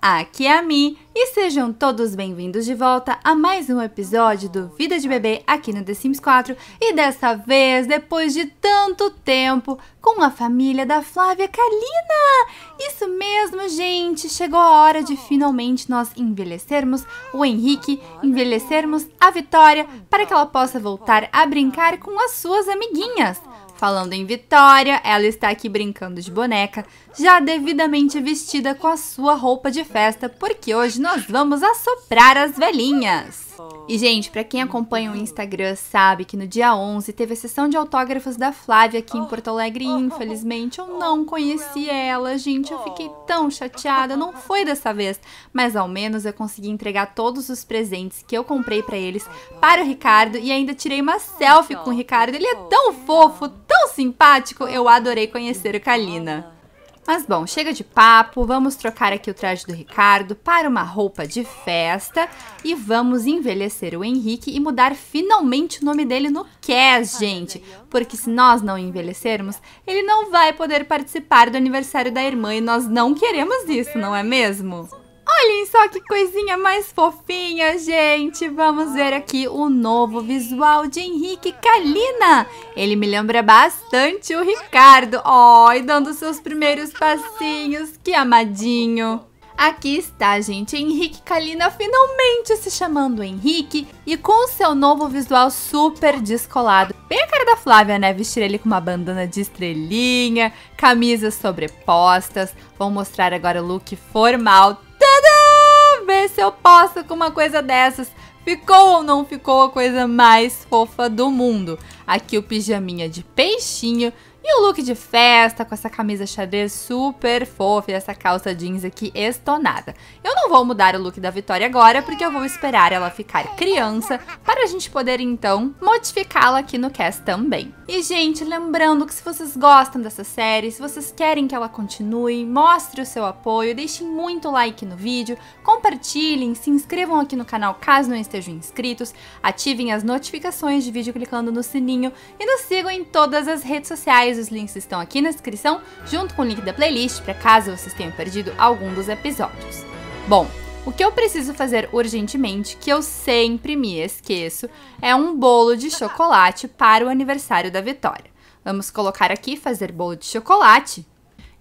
aqui é a Mi e sejam todos bem-vindos de volta a mais um episódio do Vida de Bebê aqui no The Sims 4 e dessa vez, depois de tanto tempo, com a família da Flávia Kalina! Isso mesmo, gente! Chegou a hora de finalmente nós envelhecermos o Henrique, envelhecermos a Vitória para que ela possa voltar a brincar com as suas amiguinhas. Falando em Vitória, ela está aqui brincando de boneca, já devidamente vestida com a sua roupa de festa, porque hoje nós vamos assoprar as velhinhas. E, gente, para quem acompanha o Instagram sabe que no dia 11 teve a sessão de autógrafos da Flávia aqui em Porto Alegre. E, infelizmente, eu não conheci ela, gente. Eu fiquei tão chateada. Não foi dessa vez, mas ao menos eu consegui entregar todos os presentes que eu comprei para eles para o Ricardo. E ainda tirei uma selfie com o Ricardo. Ele é tão fofo, tão simpático. Eu adorei conhecer o Kalina. Mas bom, chega de papo, vamos trocar aqui o traje do Ricardo para uma roupa de festa e vamos envelhecer o Henrique e mudar finalmente o nome dele no Cass, gente. Porque se nós não envelhecermos, ele não vai poder participar do aniversário da irmã e nós não queremos isso, não é mesmo? Olhem só que coisinha mais fofinha, gente. Vamos ver aqui o novo visual de Henrique Kalina. Ele me lembra bastante o Ricardo. Ó, oh, e dando seus primeiros passinhos. Que amadinho. Aqui está, gente, Henrique Kalina finalmente se chamando Henrique e com seu novo visual super descolado. Bem a cara da Flávia, né? Vestir ele com uma bandana de estrelinha, camisas sobrepostas. Vou mostrar agora o look formal, ver se eu posso com uma coisa dessas. Ficou ou não ficou a coisa mais fofa do mundo? Aqui o pijaminha de peixinho e o look de festa, com essa camisa xadrez super fofa e essa calça jeans aqui estonada. Eu não vou mudar o look da Vitória agora, porque eu vou esperar ela ficar criança, para a gente poder então modificá-la aqui no cast também. E gente, lembrando que se vocês gostam dessa série, se vocês querem que ela continue, mostre o seu apoio, deixem muito like no vídeo, compartilhem, se inscrevam aqui no canal caso não estejam inscritos, ativem as notificações de vídeo clicando no sininho e nos sigam em todas as redes sociais os links estão aqui na descrição, junto com o link da playlist, para caso vocês tenham perdido algum dos episódios. Bom, o que eu preciso fazer urgentemente, que eu sempre me esqueço, é um bolo de chocolate para o aniversário da Vitória. Vamos colocar aqui fazer bolo de chocolate.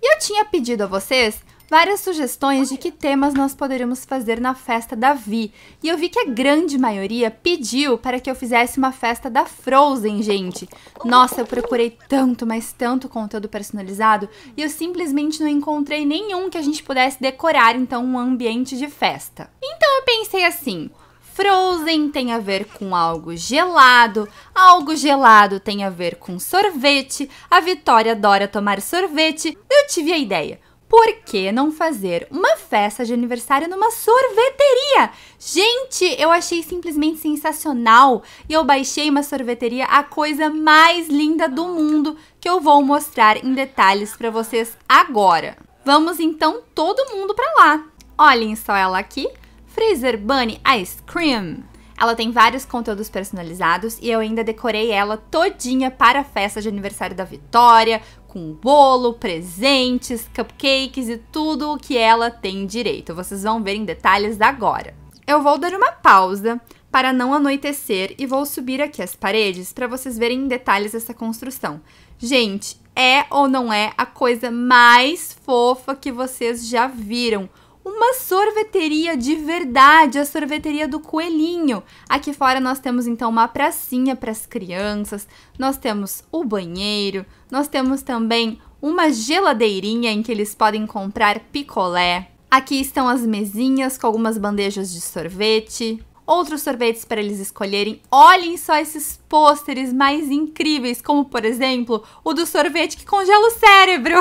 E eu tinha pedido a vocês várias sugestões de que temas nós poderíamos fazer na festa da Vi. E eu vi que a grande maioria pediu para que eu fizesse uma festa da Frozen, gente. Nossa, eu procurei tanto, mas tanto conteúdo personalizado e eu simplesmente não encontrei nenhum que a gente pudesse decorar então um ambiente de festa. Então eu pensei assim, Frozen tem a ver com algo gelado, algo gelado tem a ver com sorvete, a Vitória adora tomar sorvete. Eu tive a ideia. Por que não fazer uma festa de aniversário numa sorveteria? Gente, eu achei simplesmente sensacional e eu baixei uma sorveteria, a coisa mais linda do mundo, que eu vou mostrar em detalhes para vocês agora. Vamos então todo mundo para lá. Olhem só ela aqui, Freezer Bunny Ice Cream. Ela tem vários conteúdos personalizados e eu ainda decorei ela todinha para a festa de aniversário da Vitória, com bolo, presentes, cupcakes e tudo o que ela tem direito. Vocês vão ver em detalhes agora. Eu vou dar uma pausa para não anoitecer e vou subir aqui as paredes para vocês verem em detalhes essa construção. Gente, é ou não é a coisa mais fofa que vocês já viram? uma sorveteria de verdade, a sorveteria do Coelhinho. Aqui fora nós temos então uma pracinha para as crianças, nós temos o banheiro, nós temos também uma geladeirinha em que eles podem comprar picolé. Aqui estão as mesinhas com algumas bandejas de sorvete, outros sorvetes para eles escolherem. Olhem só esses pôsteres mais incríveis, como por exemplo o do sorvete que congela o cérebro.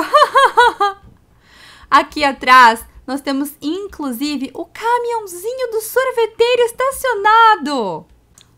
Aqui atrás nós temos inclusive o caminhãozinho do sorveteiro estacionado.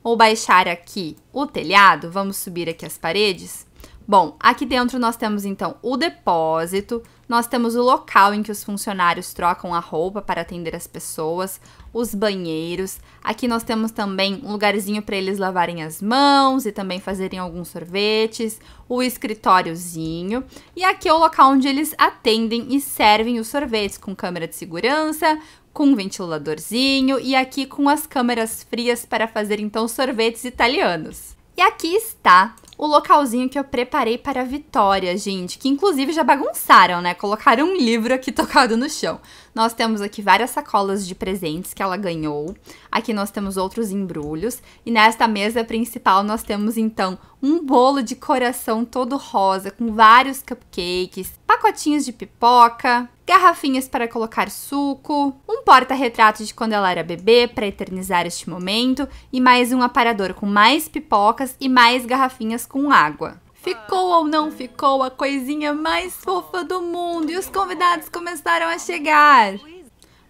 Ou baixar aqui o telhado, vamos subir aqui as paredes. Bom, aqui dentro nós temos então o depósito, nós temos o local em que os funcionários trocam a roupa para atender as pessoas, os banheiros. Aqui nós temos também um lugarzinho para eles lavarem as mãos e também fazerem alguns sorvetes, o escritóriozinho. E aqui é o local onde eles atendem e servem os sorvetes com câmera de segurança, com um ventiladorzinho e aqui com as câmeras frias para fazer então sorvetes italianos. E aqui está o localzinho que eu preparei para a vitória, gente, que inclusive já bagunçaram, né? Colocaram um livro aqui tocado no chão. Nós temos aqui várias sacolas de presentes que ela ganhou. Aqui nós temos outros embrulhos e nesta mesa principal nós temos então um bolo de coração todo rosa com vários cupcakes, pacotinhos de pipoca, garrafinhas para colocar suco, um porta-retrato de quando ela era bebê para eternizar este momento e mais um aparador com mais pipocas e mais garrafinhas com água. Ficou ou não ficou a coisinha mais fofa do mundo e os convidados começaram a chegar.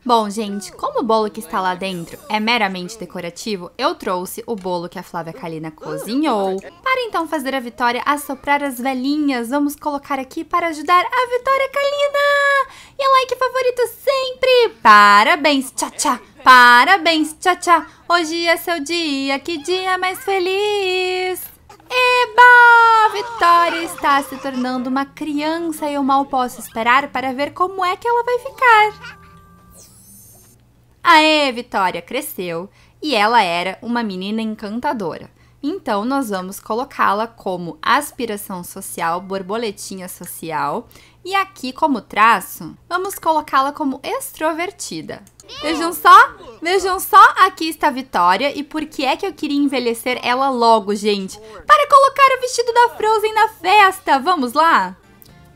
Bom, gente, como o bolo que está lá dentro é meramente decorativo, eu trouxe o bolo que a Flávia Kalina cozinhou. Para então fazer a Vitória assoprar as velhinhas, vamos colocar aqui para ajudar a Vitória Kalina! E like favorito sempre! Parabéns, tchá tchá! Parabéns, tchá tchá! Hoje é seu dia, que dia mais feliz! Eba! Vitória está se tornando uma criança e eu mal posso esperar para ver como é que ela vai ficar. Aê, Vitória cresceu e ela era uma menina encantadora. Então, nós vamos colocá-la como aspiração social, borboletinha social. E aqui, como traço, vamos colocá-la como extrovertida. Vejam só, vejam só, aqui está a Vitória e por que é que eu queria envelhecer ela logo, gente? Para colocar o vestido da Frozen na festa, vamos lá?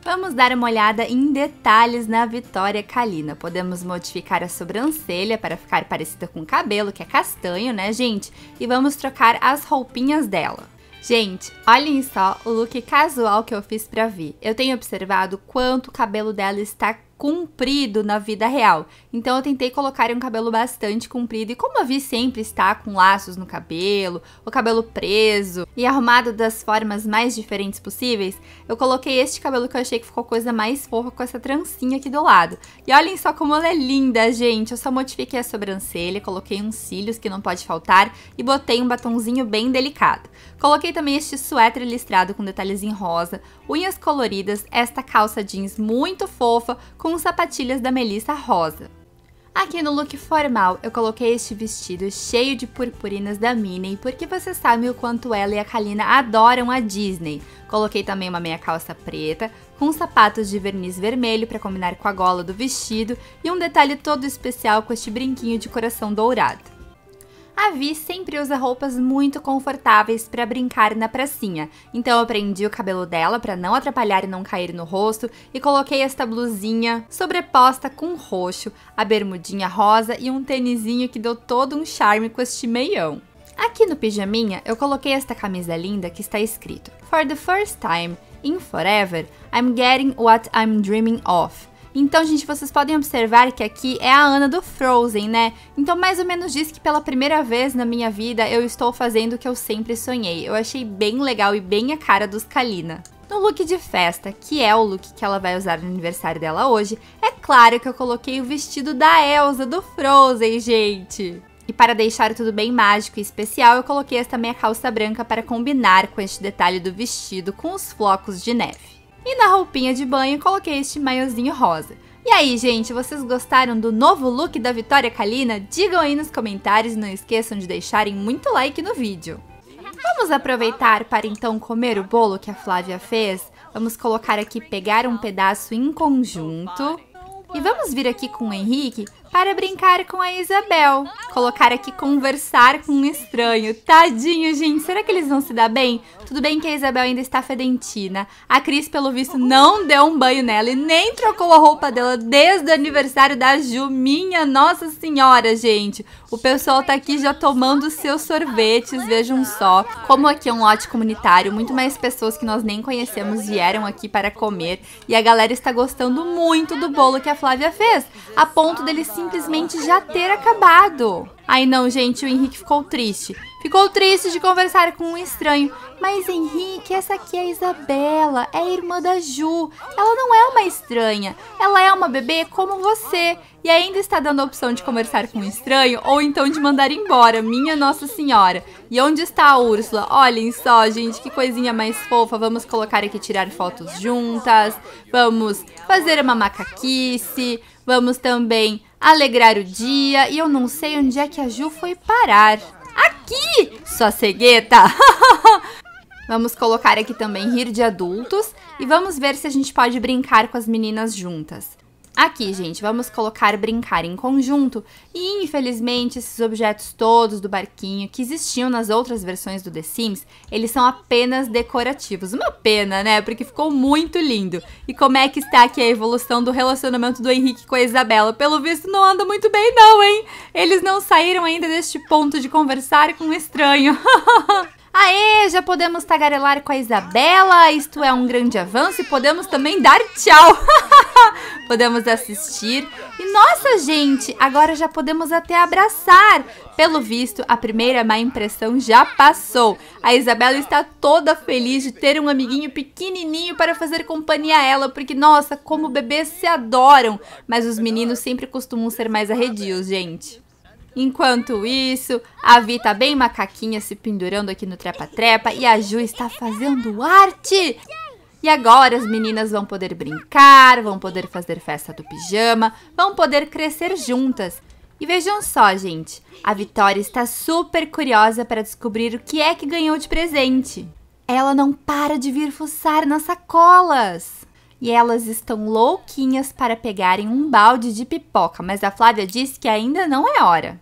Vamos dar uma olhada em detalhes na Vitória Kalina. Podemos modificar a sobrancelha para ficar parecida com o cabelo, que é castanho, né, gente? E vamos trocar as roupinhas dela. Gente, olhem só o look casual que eu fiz pra Vi. Eu tenho observado quanto o cabelo dela está comprido na vida real. Então eu tentei colocar um cabelo bastante comprido e como a Vi sempre está com laços no cabelo, o cabelo preso e arrumado das formas mais diferentes possíveis, eu coloquei este cabelo que eu achei que ficou coisa mais fofa com essa trancinha aqui do lado. E olhem só como ela é linda, gente! Eu só modifiquei a sobrancelha, coloquei uns cílios que não pode faltar e botei um batonzinho bem delicado. Coloquei também este suéter listrado com detalhes em rosa, unhas coloridas, esta calça jeans muito fofa com com sapatilhas da Melissa Rosa. Aqui no look formal, eu coloquei este vestido cheio de purpurinas da Minnie, porque você sabe o quanto ela e a Kalina adoram a Disney. Coloquei também uma meia calça preta, com sapatos de verniz vermelho para combinar com a gola do vestido e um detalhe todo especial com este brinquinho de coração dourado. A Vi sempre usa roupas muito confortáveis para brincar na pracinha, então eu prendi o cabelo dela para não atrapalhar e não cair no rosto e coloquei esta blusinha sobreposta com roxo, a bermudinha rosa e um tênisinho que deu todo um charme com este meião. Aqui no pijaminha eu coloquei esta camisa linda que está escrito For the first time in forever, I'm getting what I'm dreaming of. Então, gente, vocês podem observar que aqui é a Ana do Frozen, né? Então, mais ou menos diz que pela primeira vez na minha vida eu estou fazendo o que eu sempre sonhei. Eu achei bem legal e bem a cara dos Kalina. No look de festa, que é o look que ela vai usar no aniversário dela hoje, é claro que eu coloquei o vestido da Elsa do Frozen, gente! E para deixar tudo bem mágico e especial, eu coloquei esta minha calça branca para combinar com este detalhe do vestido com os flocos de neve. E na roupinha de banho coloquei este maiozinho rosa. E aí, gente, vocês gostaram do novo look da Vitória Kalina? Digam aí nos comentários e não esqueçam de deixarem muito like no vídeo. Vamos aproveitar para então comer o bolo que a Flávia fez? Vamos colocar aqui, pegar um pedaço em conjunto. E vamos vir aqui com o Henrique para brincar com a Isabel colocar aqui conversar com um estranho. Tadinho, gente, será que eles vão se dar bem? Tudo bem que a Isabel ainda está fedentina. A Cris, pelo visto, não deu um banho nela e nem trocou a roupa dela desde o aniversário da Ju. Minha Nossa Senhora, gente. O pessoal tá aqui já tomando seus sorvetes, vejam só. Como aqui é um lote comunitário, muito mais pessoas que nós nem conhecemos vieram aqui para comer. E a galera está gostando muito do bolo que a Flávia fez, a ponto dele simplesmente já ter acabado. Aí não, gente, o Henrique ficou triste. Ficou triste de conversar com um estranho. Mas Henrique, essa aqui é a Isabela, é a irmã da Ju. Ela não é uma estranha, ela é uma bebê como você. E ainda está dando a opção de conversar com um estranho ou então de mandar embora, minha Nossa Senhora. E onde está a Úrsula? Olhem só, gente, que coisinha mais fofa. Vamos colocar aqui tirar fotos juntas, vamos fazer uma macaquice, vamos também alegrar o dia e eu não sei onde é que a Ju foi parar. Aqui, sua cegueta! vamos colocar aqui também rir de adultos e vamos ver se a gente pode brincar com as meninas juntas. Aqui, gente, vamos colocar brincar em conjunto e, infelizmente, esses objetos todos do barquinho que existiam nas outras versões do The Sims, eles são apenas decorativos. Uma pena, né? Porque ficou muito lindo. E como é que está aqui a evolução do relacionamento do Henrique com a Isabela? Pelo visto, não anda muito bem não, hein? Eles não saíram ainda deste ponto de conversar com um estranho. Aê, já podemos tagarelar com a Isabela, isto é um grande avanço e podemos também dar tchau. podemos assistir. E nossa, gente, agora já podemos até abraçar. Pelo visto, a primeira má impressão já passou. A Isabela está toda feliz de ter um amiguinho pequenininho para fazer companhia a ela, porque nossa, como bebês se adoram. Mas os meninos sempre costumam ser mais arredios, gente. Enquanto isso, a Vi tá bem macaquinha se pendurando aqui no trepa-trepa e a Ju está fazendo arte. E agora as meninas vão poder brincar, vão poder fazer festa do pijama, vão poder crescer juntas. E vejam só, gente, a Vitória está super curiosa para descobrir o que é que ganhou de presente. Ela não para de vir fuçar nas sacolas. E elas estão louquinhas para pegarem um balde de pipoca, mas a Flávia disse que ainda não é hora.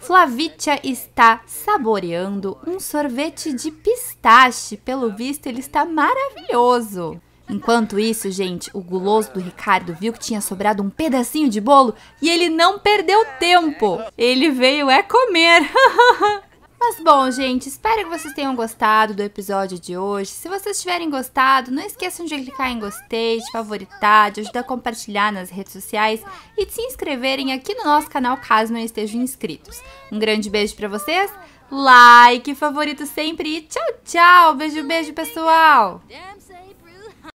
Flavitia está saboreando um sorvete de pistache. Pelo visto, ele está maravilhoso. Enquanto isso, gente, o guloso do Ricardo viu que tinha sobrado um pedacinho de bolo e ele não perdeu tempo. Ele veio é comer. Mas bom, gente, espero que vocês tenham gostado do episódio de hoje. Se vocês tiverem gostado, não esqueçam de clicar em gostei, de favoritar, de ajudar a compartilhar nas redes sociais e de se inscreverem aqui no nosso canal caso não estejam inscritos. Um grande beijo para vocês, like, favorito sempre e tchau, tchau. Beijo, beijo, pessoal.